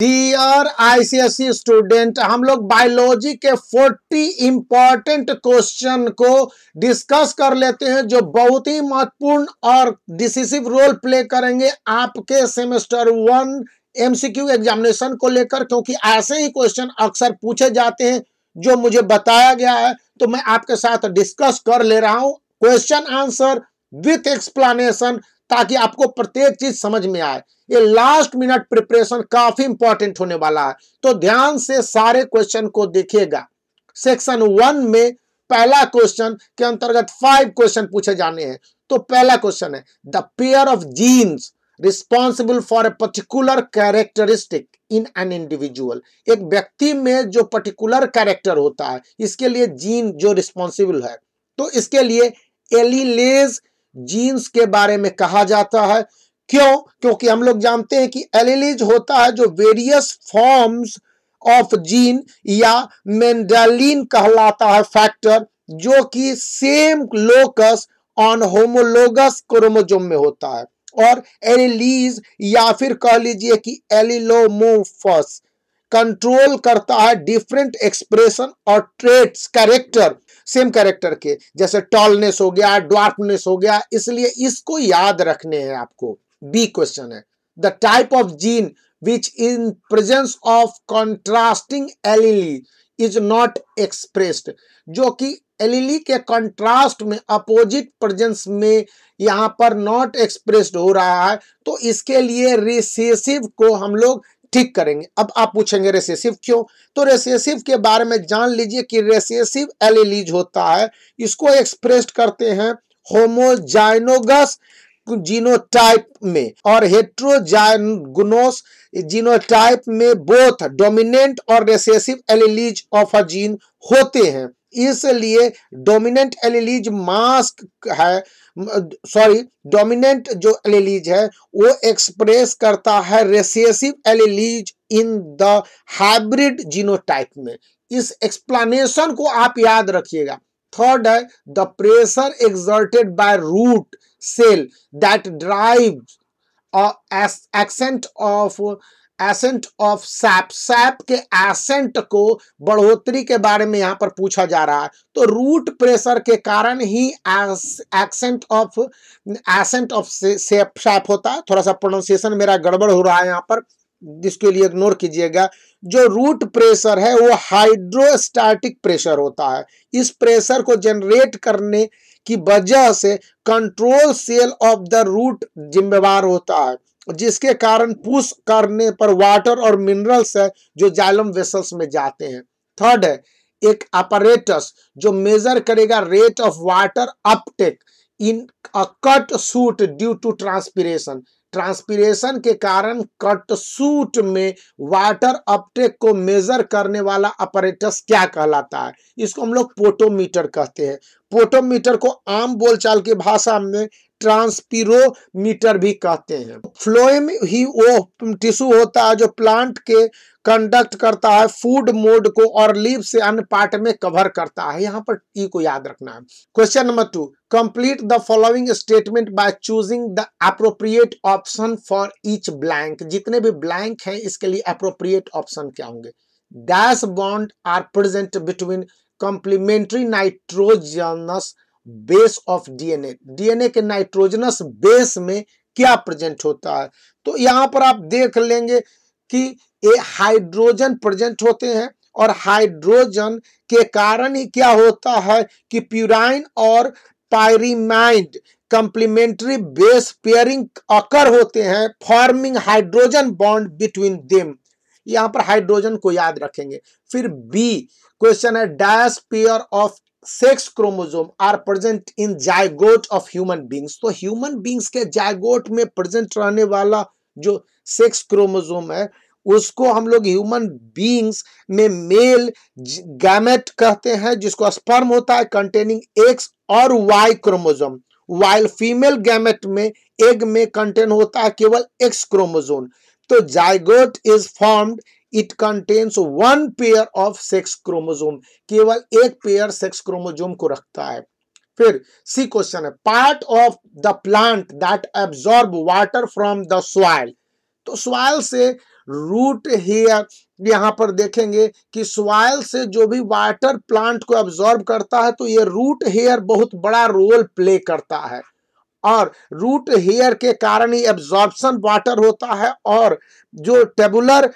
dear ICSC student हम लोग biology के 40 इंपॉर्टेंट क्वेश्चन को डिस्कस कर लेते हैं जो बहुत ही महत्वपूर्ण और डिसिसिव रोल प्ले करेंगे आपके सेमेस्टर वन एमसीक्यू एग्जामिनेशन को लेकर क्योंकि ऐसे ही क्वेश्चन अक्सर पूछे जाते हैं जो मुझे बताया गया है तो मैं आपके साथ डिस्कस कर ले रहा हूं क्वेश्चन आंसर विथ एक्सप्लानेशन ताकि आपको प्रत्येक चीज समझ में आए ये लास्ट मिनट प्रिपरेशन काफी इंपॉर्टेंट होने वाला है तो ध्यान से सारे क्वेश्चन को देखिएगा सेक्शन वन में पहला क्वेश्चन के अंतर्गत फाइव क्वेश्चन पूछे जाने हैं तो पहला क्वेश्चन है the pair of genes responsible for a particular characteristic in an individual एक व्यक्ति में जो पर्टिकुलर कैरेक्टर होता है इसके लिए जीन जो रिस्पॉन्सिबल है तो इसके लिए एलिलेज जीन्स के बारे में कहा जाता है क्यों क्योंकि हम लोग जानते हैं कि एलिलिज होता है जो वेरियस फॉर्म्स ऑफ जीन या मेंडलिन कहलाता है फैक्टर जो कि same locus on homologous chromosome में होता है और एलिलीज या फिर कह लीजिए कि एलिलोमोफस कंट्रोल करता है डिफरेंट एक्सप्रेशन और ट्रेट्स कैरेक्टर सेम कैरेक्टर के जैसे टॉलनेस हो गया ड्वार्फनेस हो गया इसलिए इसको याद रखने हैं आपको बी क्वेश्चन है the type of gene which in presence of contrasting allele is not expressed जो कि एलिली के कंट्रास्ट में अपोजिट प्रेजेंस में यहां पर नॉट एक्सप्रेस्ड हो रहा है तो इसके लिए रिसेसिव को हम लोग ठीक करेंगे अब आप पूछेंगे रेसेसिव क्यों तो रेसेसिव के बारे में जान लीजिए कि रेसेसिव एलिलीज होता है इसको एक्सप्रेस करते हैं होमोजाइनोगस जीनोटाइप में और हेट्रोजाइगोनोस जीनोटाइप में बोथ डोमिनेंट और recessive alleles of a gene होते हैं इसलिए डोमिनेंट एलिलीज मास्क है सॉरी डोमिनेंट जो एलिलीज है वो एक्सप्रेस करता है recessive alleles in the hybrid genotype में इस एक्सप्लेनेशन को आप याद रखिएगा थर्ड है the pressure exerted by root cell that drive ascent of ascent of sap sap के एसेंट को बढ़ोतरी के बारे में यहां पर पूछा जा रहा है तो रूट प्रेशर के कारण ही ascent of ascent of sap sap होता है थोड़ा सा प्रोनाउंसिएशन मेरा गड़बड़ हो रहा है यहां पर जिसके लिए इग्नोर कीजिएगा जो रूट प्रेशर है वो हाइड्रोस्टैटिक प्रेशर होता है इस प्रेशर को जनरेट करने की वजह से control cell of the root जिम्मेवार होता है जिसके कारण पुश करने पर वाटर और मिनरल्स है जो जाइलम वेसल्स में जाते हैं थर्ड है एक अपरेटस जो मेजर करेगा rate of water uptake in a cut shoot due to transpiration transpiration के कारण कट सूट में वाटर अपटेक को मेजर करने वाला अपरेटस क्या कहलाता है इसको हम लोग पोटोमीटर कहते हैं पोटोमीटर को आम बोलचाल की भाषा में ट्रांसपीरोमीटर भी कहते हैं फ्लोएम ही वो टिश्यू होता है जो प्लांट के कंडक्ट करता है फूड मोड को और लीव से अन्य पार्ट में कवर करता है यहाँ पर ई को याद रखना है question number two complete the following statement by choosing the appropriate option for each blank जितने भी ब्लैंक हैं इसके लिए अप्रोप्रिएट ऑप्शन क्या होंगे dash bond are present between complementary nitrogenous base of DNA DNA के नाइट्रोजनस बेस में क्या प्रेजेंट होता है तो यहां पर आप देख लेंगे कि ये हाइड्रोजन प्रेजेंट होते हैं और हाइड्रोजन के कारण ही क्या होता है कि प्यूराइन और pyrimidine complementary base pairing occur होते हैं forming hydrogen bond between them यहां पर हाइड्रोजन को याद रखेंगे फिर बी क्वेश्चन है dash pair of sex chromosome are present in zygote of human beings तो ह्यूमन बींग्स के जायगोट में प्रेजेंट रहने वाला जो सेक्स क्रोमोजोम है उसको हम लोग ह्यूमन बींग्स में मेल गैमेट कहते हैं जिसको स्पर्म होता है कंटेनिंग एक्स और Y chromosome while female gamete में एग में कंटेन होता है केवल एक्स क्रोमोजोम तो zygote is formed it contains one pair of sex chromosome केवल एक पेयर सेक्स क्रोमोजोम को रखता है फिर सी क्वेश्चन है part of the plant that absorb water from the soil तो सॉइल से रूट हेयर यहां पर देखेंगे कि सॉइल से जो भी वाटर प्लांट को एब्सॉर्ब करता है तो ये रूट हेयर बहुत बड़ा रोल प्ले करता है और रूट हेयर के कारण ही एब्जॉर्प्शन वाटर होता है और जो टेबुलर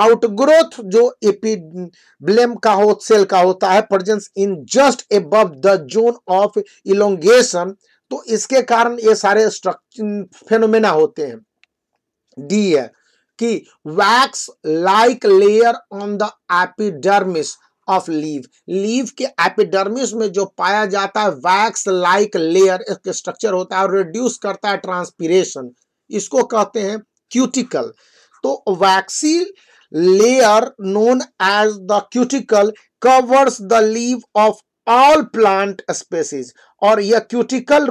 आउटग्रोथ जो एपिब्लेम का हो सेल का होता है presence in just above the zone of elongation तो इसके कारण ये सारे फेनोमेना होते हैं डी है कि wax like layer on the epidermis of leaf leaf के एपिडर्मिस में जो पाया जाता है वैक्स लाइक लेयर एक स्ट्रक्चर होता है और रिड्यूस करता है ट्रांसपीरेशन इसको कहते हैं क्यूटिकल तो waxy layer known as the cuticle covers the leaf of all plant species और यह क्यूटिकल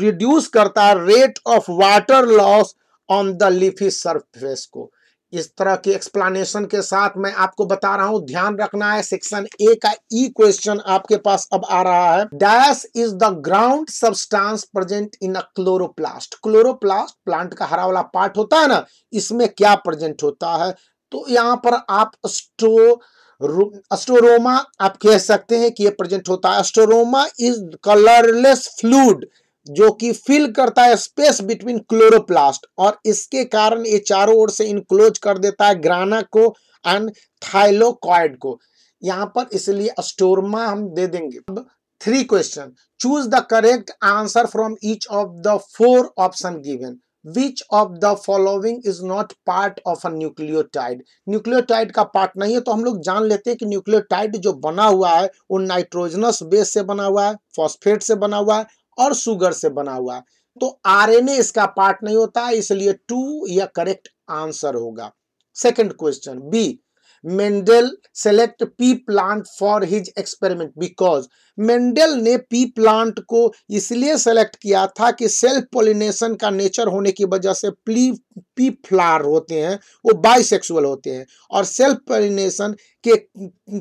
रिड्यूस करता है rate of water loss on the leafy surface को इस तरह की एक्सप्लेनेशन के साथ मैं आपको बता रहा हूं ध्यान रखना है सेक्शन ए का ई e क्वेश्चन आपके पास अब आ रहा है dash is the ground substance present in a chloroplast chloroplast plant का हरा वाला पार्ट होता है ना इसमें क्या प्रेजेंट होता है तो यहाँ पर आप स्टो अस्टोरोमा आप कह सकते हैं कि ये प्रेजेंट होता है अस्टोरोमा इज कलरलेस फ्लूड जो कि फिल करता है स्पेस बिटवीन क्लोरोप्लास्ट और इसके कारण ये चारों ओर से इनक्लोज कर देता है ग्राना को एंड थाइलोकॉइड को यहाँ पर इसलिए अस्टोरमा हम दे देंगे अब three question choose the correct answer from each of the four option given which of the following is not part of a nucleotide nucleotide का पार्ट नहीं है तो हम लोग जान लेते हैं कि न्यूक्लियोटाइड जो बना हुआ है वो नाइट्रोजनस बेस से बना हुआ है फॉस्फेट से बना हुआ है और शुगर से बना हुआ तो आरएनए इसका पार्ट नहीं होता इसलिए टू या करेक्ट आंसर होगा second question B Mendel select pea plant for his experiment because Mendel ने पी प्लांट को इसलिए सेलेक्ट किया था कि सेल्फ पोलिनेशन का नेचर होने की वजह से प्ली पी फ्लार होते हैं वो बाइसेक्सुअल होते हैं और सेल्फ पोलिनेशन के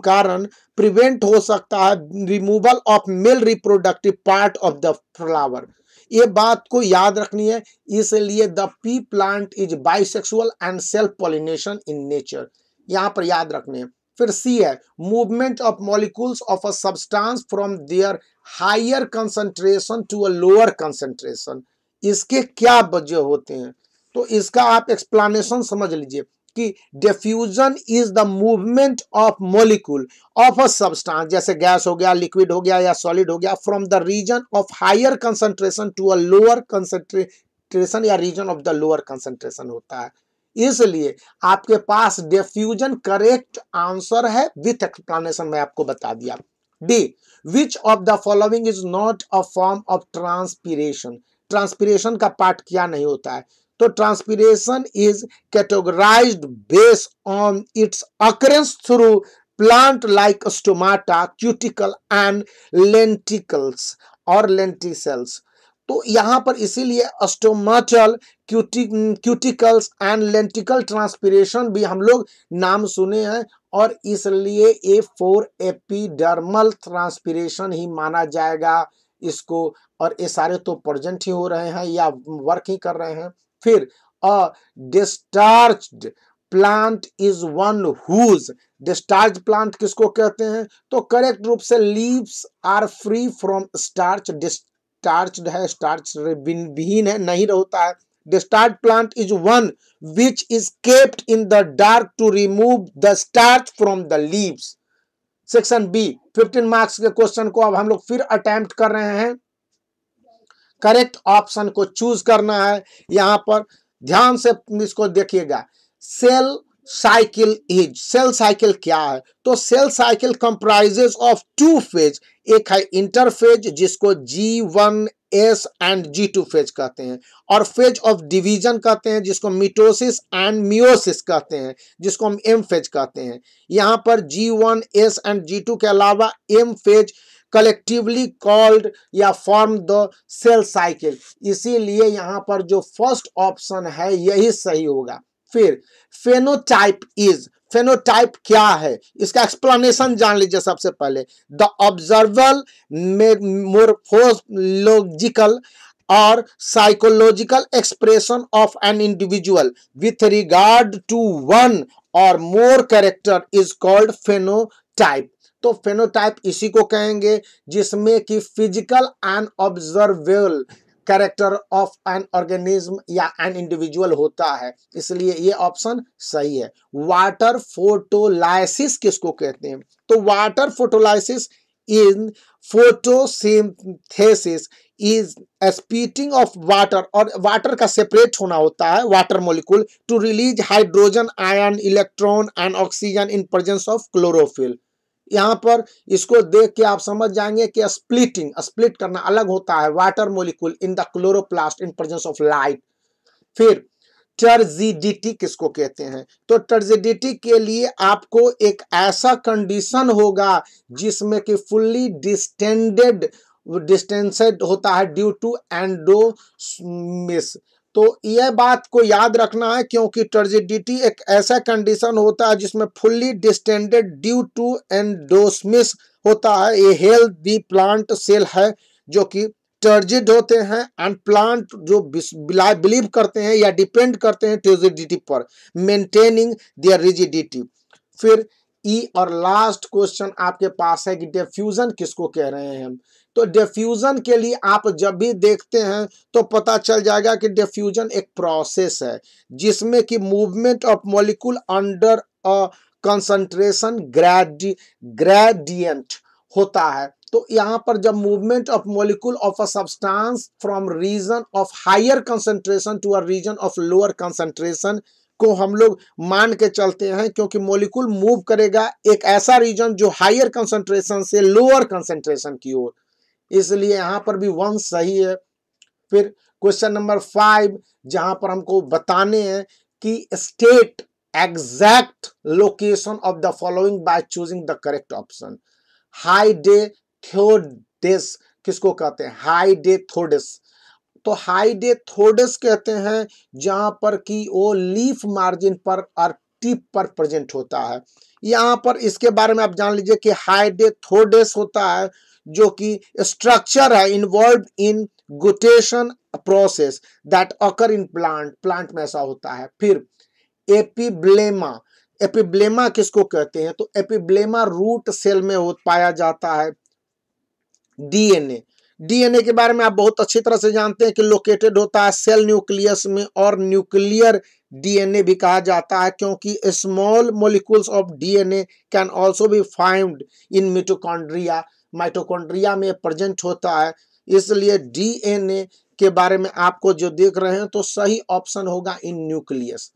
कारण प्रिवेंट हो सकता है removal of male reproductive part of the flower ये बात को याद रखनी है इसलिए the pea plant is bisexual and self pollination in nature यहाँ पर याद रखने फिर सी है movement of molecules of a substance from their higher concentration to a lower concentration इसके क्या वजह होते हैं तो इसका आप एक्सप्लानेशन समझ लीजिए कि diffusion is the movement of molecule of a substance जैसे गैस हो गया लिक्विड हो गया या सॉलिड हो गया from the region of higher concentration to a lower concentration या region of the lower concentration होता है इसलिए आपके पास डिफ्यूजन करेक्ट आंसर है विथ एक्सप्लेनेशन मैं आपको बता दिया D which of the following is not a form of transpiration transpiration का पार्ट क्या नहीं होता है तो transpiration is categorize base on its occurrence through plant like stomata cuticle and lenticels और लेंटिसल्स तो यहां पर इसीलिए अस्टोमचल क्यूटिक क्यूटिकल्स एंड लेंटिकल ट्रांसपीरेशन भी हम लोग नाम सुने हैं और इसलिए ए फोर एपीडर्मल ट्रांसपिरेशन ही माना जाएगा इसको और ये सारे तो प्रजेंट ही हो रहे हैं या वर्क ही कर रहे हैं फिर a discharge plant is one whose discharge plant किसको कहते हैं तो करेक्ट रूप से leaves are free from starch डिस्ट स्टार्च है स्टार्च विहीन है नहीं रहता है the starch plant is one which is kept in the dark to remove the starch from the leaves section B 15 marks के क्वेश्चन को अब हम लोग फिर अटेम्प्ट कर रहे हैं करेक्ट ऑप्शन को चूज करना है यहां पर ध्यान से इसको देखिएगा cell cycle is cell cycle क्या है तो cell cycle comprises of two phase एक है इंटरफेज जिसको G one S and G two phase कहते हैं और फेज ऑफ डिवीजन कहते हैं जिसको मिटोसिस एंड मियोसिस कहते हैं जिसको हम एम फेज कहते हैं यहाँ पर G one S and G two के अलावा एम फेज कलेक्टिवली कॉल्ड या फॉर्म द सेल साइकिल इसीलिए यहाँ पर जो फर्स्ट ऑप्शन है यही सही होगा फिर फेनोटाइप इज फेनोटाइप क्या है इसका एक्सप्लेनेशन जान लीजिए सबसे पहले द ऑब्जर्वल मोरफोलॉजिकल और psychological expression of an individual with regard to one और more character is called phenotype तो फेनोटाइप इसी को कहेंगे जिसमें कि physical and observable character of an organism या एन इंडिविजुअल होता है इसलिए ये ऑप्शन सही है वाटर फोटोलाइसिस किसको कहते हैं तो water photolysis in photosynthesis is splitting of water और वाटर का सेपरेट होना होता है water molecule to release hydrogen ion electron and oxygen in presence of chlorophyll यहाँ पर इसको देख के आप समझ जाएंगे कि स्प्लिटिंग स्प्लिट करना अलग होता है water molecule in the chloroplast in presence of light फिर टर्जिडिटी किसको कहते हैं तो टर्जिडिटी के लिए आपको एक ऐसा कंडीशन होगा जिसमें कि फुल्ली डिस्टेंडेड डिस्टेंसेड होता है ड्यू टू एंडोमिस तो यह बात को याद रखना है क्योंकि टर्जिडिटी एक ऐसा कंडीशन होता है जिसमें fully distended due to endosmosis होता है ये हेल्थ दी प्लांट सेल है जो कि टर्जिड होते हैं एंड प्लांट जो बिलीव करते हैं या डिपेंड करते हैं टर्जिडिटी पर मेंटेनिंग दियर रिजिडिटी फिर ई e और लास्ट क्वेश्चन आपके पास है कि डिफ्यूजन किसको कह रहे हैं हम तो डिफ्यूज़न के लिए आप जब भी देखते हैं तो पता चल जाएगा कि डिफ्यूज़न एक प्रोसेस है जिसमें कि movement of molecule under concentration ग्रेडी ग्रेडियंट होता है तो यहाँ पर जब movement of molecule of a substance from region of higher concentration to a region of lower concentration को हम लोग मान के चलते हैं क्योंकि मॉलिक्यूल मूव करेगा एक ऐसा रीजन जो हायर कंसंट्रेशन से लोअर कंसंट्रेशन की ओर इसलिए यहाँ पर भी वन सही है फिर क्वेश्चन नंबर फाइव जहां पर हमको बताने हैं कि state exact location of the following by choosing the correct option hydathodes किसको कहते हैं हाई डे थोडेस तो हाई डे थोडेस कहते हैं जहां पर कि वो लीफ मार्जिन पर और टिप पर प्रेजेंट होता है यहां पर इसके बारे में आप जान लीजिए कि हाई डे थोडेस होता है जो कि स्ट्रक्चर है involve in guttation process that occur in plant plant में ऐसा होता है फिर एपिब्लेमा एपिब्लेमा किसको कहते हैं तो एपिब्लेमा रूट सेल में हो पाया जाता है डीएनए डीएनए के बारे में आप बहुत अच्छी तरह से जानते हैं कि लोकेटेड होता है सेल न्यूक्लियस में और न्यूक्लियर डीएनए भी कहा जाता है क्योंकि small molecules of DNA can also be find in mitochondria mitochondria में प्रेजेंट होता है इसलिए डीएनए के बारे में आपको जो देख रहे हैं तो सही ऑप्शन होगा इन न्यूक्लियस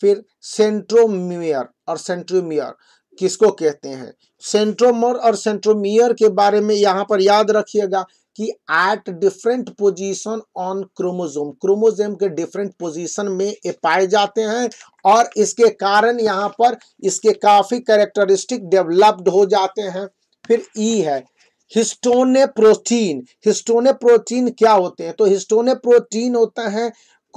फिर सेंट्रोमियर और सेंट्रोमियर किसको कहते हैं सेंट्रोमर और सेंट्रोमियर के बारे में यहाँ पर याद रखिएगा कि at different position on chromosome chromosome के डिफरेंट पोजीशन में ये पाए जाते हैं और इसके कारण यहाँ पर इसके काफ़ी कैरेक्टरिस्टिक डेवलप्ड हो जाते हैं फिर ई e है हिस्टोने प्रोटीन हिस्टोने प्रोटीन क्या होते हैं तो हिस्टोने प्रोटीन होता है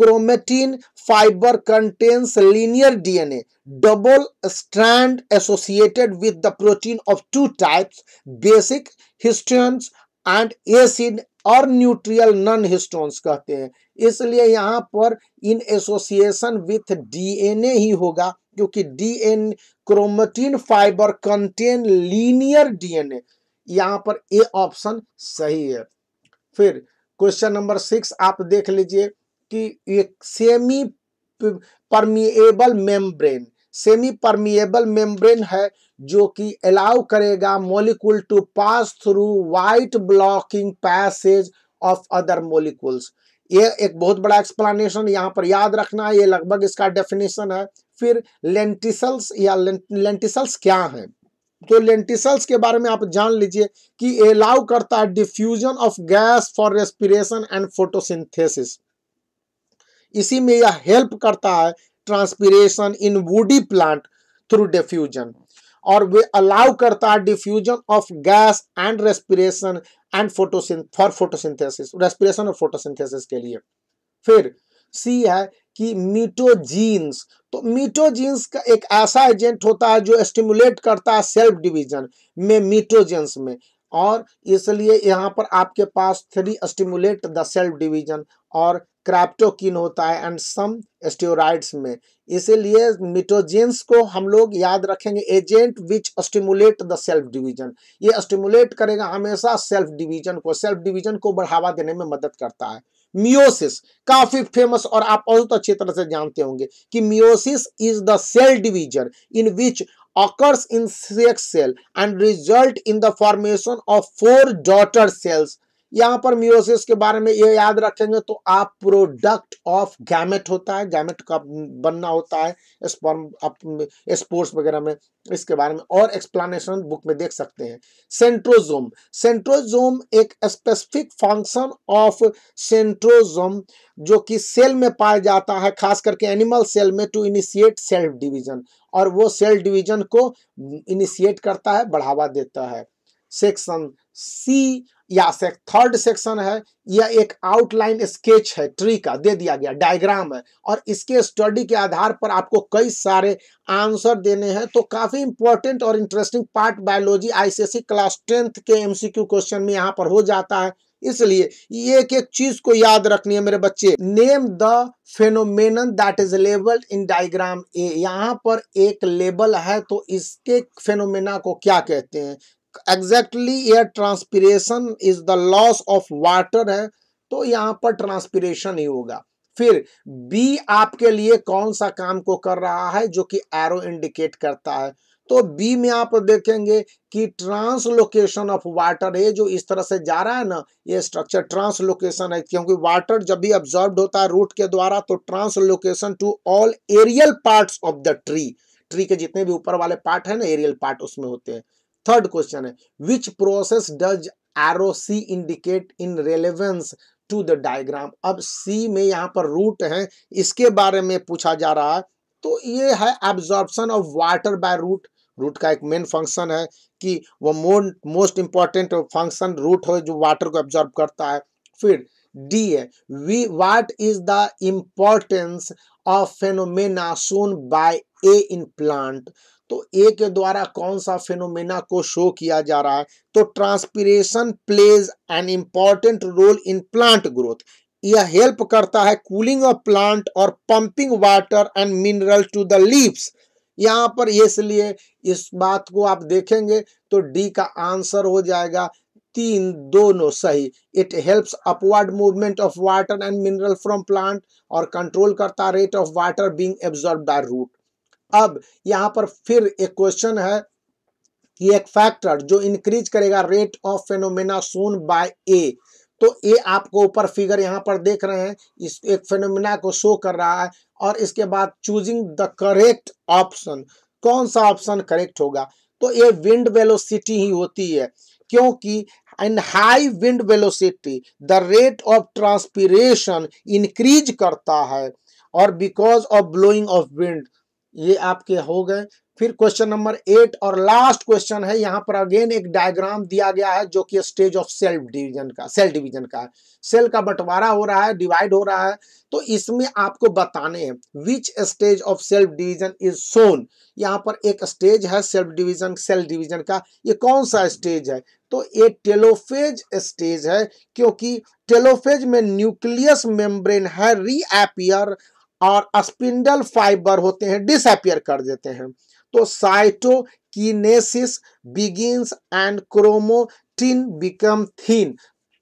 chromatin fibre contains linear DNA double strand associated with the protein of two types basic histones and acid और न्यूट्रियल नॉन हिस्टोन्स कहते हैं इसलिए यहाँ पर इन एसोसिएशन विथ डीएनए ही होगा क्योंकि DNA chromatin fibre contain linear DNA यहाँ पर ए ऑप्शन सही है फिर क्वेश्चन नंबर सिक्स आप देख लीजिए कि एक semi permeable membrane semi permeable membrane है जो कि अलाउ करेगा molecule to pass through while blocking passage of other molecules ये एक बहुत बड़ा एक्सप्लेनेशन यहाँ पर याद रखना है ये लगभग इसका डेफिनेशन है फिर लेंटिसल्स या लेंटिसल्स क्या है तो लेंटिसल्स के बारे में आप जान लीजिए कि अलाउ करता है diffusion of gas for respiration and photosynthesis इसी में यह हेल्प करता है transpiration in woody plant through diffusion और वे अलाउ करता है diffusion of gas and respiration and फोटोसिंथ फॉर फोटोसिंथेसिस रेस्पिरेशन और फोटोसिंथेसिस के लिए फिर सी है कि मीटोजीन्स तो मीटोजीन्स का एक ऐसा एजेंट होता है जो स्टिमुलेट करता है सेल्फ डिवीजन में मीटोजेंस में और इसलिए यहाँ पर आपके पास three stimulate the self division और क्राप्टोकिन होता है एंड सम स्टेराइड्स में इसीलिए मिटोजेंस को हम लोग याद रखेंगे agent which stimulate the self division ये स्टिमुलेट करेगा हमेशा सेल्फ डिवीजन को सेल्फ डिवीजन को बढ़ावा देने में मदद करता है मियोसिस काफी फेमस और आप बहुत अच्छे तरह से जानते होंगे कि meiosis is the cell division in which occurs in sex cell and result in the formation of four daughter cells यहां पर मियोसिस के बारे में ये याद रखेंगे तो आप प्रोडक्ट ऑफ गैमेट होता है गैमेट का बनना होता है स्पोर्ट्स वगैरह में इसके बारे में और एक्सप्लेनेशन बुक में देख सकते हैं सेंट्रोजोम सेंट्रोजोम एक स्पेसिफिक फंक्शन ऑफ सेंट्रोजोम जो कि सेल में पाया जाता है खास करके एनिमल सेल में टू इनिशिएट सेल्फ डिवीजन और वो सेल डिवीजन को इनिशिएट करता है बढ़ावा देता है सेक्शन सी या से, थर्ड सेक्शन है या एक आउटलाइन स्केच है ट्री का दे दिया गया डायग्राम है और इसके स्टडी के आधार पर आपको कई सारे आंसर देने हैं तो काफी इंपॉर्टेंट और interesting part biology ICSC class tenth के एमसीक्यू क्वेश्चन में यहाँ पर हो जाता है इसलिए एक एक चीज को याद रखनी है मेरे बच्चे name the phenomenon that is label in diagram A यहाँ पर एक लेबल है तो इसके फेनोमेना को क्या कहते हैं exactly air transpiration is the loss of water है तो यहाँ पर ट्रांसपीरेशन ही होगा फिर बी आपके लिए कौन सा काम को कर रहा है जो कि एरो इंडिकेट करता है तो बी में आप देखेंगे कि ट्रांसलोकेशन ऑफ वाटर है जो इस तरह से जा रहा है ना ये स्ट्रक्चर ट्रांसलोकेशन है क्योंकि वाटर जब भी ऑब्जॉर्ब होता है रूट के द्वारा तो translocation to all aerial parts of the tree tree के जितने भी ऊपर वाले पार्ट है ना एरियल पार्ट उसमें होते हैं थर्ड क्वेश्चन है which process does arrow C indicate in relevance to the diagram अब सी में यहां पर रूट है इसके बारे में पूछा जा रहा है तो ये है absorption of water by root root का एक मेन फंक्शन है कि वो मोस्ट इंपॉर्टेंट फंक्शन रूट हो जो वाटर को एब्जॉर्ब करता है फिर डी है वी what is the importance phenomena shown by A in plant तो ए के द्वारा कौन सा फेनोमेना को शो किया जा रहा है तो transpiration plays an important role in plant growth यह हेल्प करता है कूलिंग ऑफ प्लांट और pumping water and mineral to the leaves यहां पर इसलिए इस बात को आप देखेंगे तो डी का आंसर हो जाएगा तीन दोनों सही it helps upward movement of water and mineral from plant और कंट्रोल करता rate of water being absorb by root अब यहां पर फिर एक क्वेश्चन है कि एक फैक्टर जो इंक्रीज करेगा rate of phenomena shown by A तो ये आपको ऊपर फिगर यहाँ पर देख रहे हैं इस एक फेनोमेना को शो कर रहा है और इसके बाद चूजिंग द करेक्ट ऑप्शन कौन सा ऑप्शन करेक्ट होगा तो ये विंड वेलोसिटी ही होती है क्योंकि in high wind velocity the rate of transpiration increase करता है और because of blowing of wind ये आपके हो गए फिर क्वेश्चन नंबर एट और लास्ट क्वेश्चन है यहाँ पर अगेन एक डायग्राम दिया गया है जो कि स्टेज ऑफ सेल डिवीजन का सेल डिवीजन का है सेल का बंटवारा हो रहा है डिवाइड हो रहा है तो इसमें आपको बताने हैं which stage of self division is shown यहाँ पर एक स्टेज है सेल्फ डिवीजन सेल डिवीजन का ये कौन सा स्टेज है तो ये टेलोफेज स्टेज है क्योंकि टेलोफेज में न्यूक्लियस मेम्ब्रेन है रीअपियर और स्पिंडल फाइबर होते हैं डिसअपियर कर देते हैं तो cytokinesis begins and chromatin become thin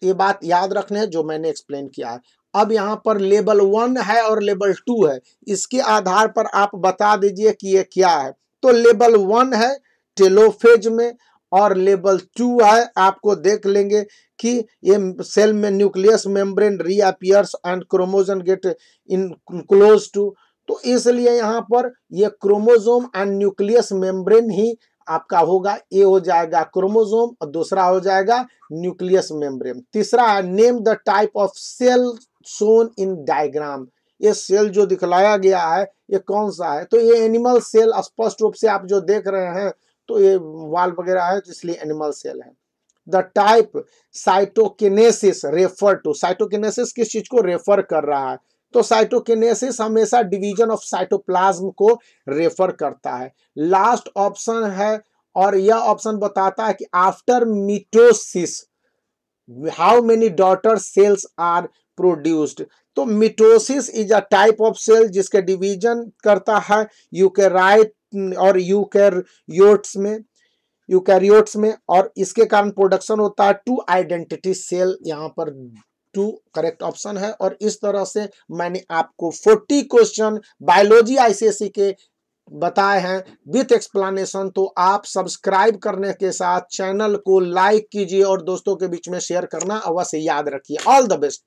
ये बात याद रखने जो मैंने एक्सप्लेन किया है अब यहाँ पर लेबल वन है और लेबल टू है इसके आधार पर आप बता दीजिए कि ये क्या है तो लेबल वन है टेलोफेज में और लेबल टू है आपको देख लेंगे कि ये सेल में nucleus membrane reappears and chromosome get in close to तो इसलिए यहां पर ये क्रोमोजोम एंड न्यूक्लियस मेम्ब्रेन ही आपका होगा ए हो जाएगा क्रोमोजोम और दूसरा हो जाएगा न्यूक्लियस मेम्ब्रेन तीसरा है name the type of cell shown in diagram ये सेल जो दिखलाया गया है ये कौन सा है तो ये एनिमल सेल स्पष्ट रूप से आप जो देख रहे हैं तो ये वाल वगैरह है तो इसलिए एनिमल सेल है the type cytokinesis refer to cytokinesis किस चीज को रेफर कर रहा है तो साइटोकिनेसिस हमेशा डिवीजन ऑफ साइटोप्लाज्म को रेफर करता है लास्ट ऑप्शन है और यह ऑप्शन बताता है कि after mitosis how many daughter cells are produced तो mitosis is a type of cell जिसके डिवीजन करता है यूकेराइट और यूकेरियोट्स में यूकैरियोट्स में और इसके कारण प्रोडक्शन होता है टू आइडेंटिटी सेल यहाँ पर टू करेक्ट ऑप्शन है और इस तरह से मैंने आपको 40 क्वेश्चन बायोलॉजी आईसीएससी के बताए हैं विथ एक्सप्लानेशन तो आप सब्सक्राइब करने के साथ चैनल को लाइक कीजिए और दोस्तों के बीच में शेयर करना अवश्य याद रखिए ऑल द बेस्ट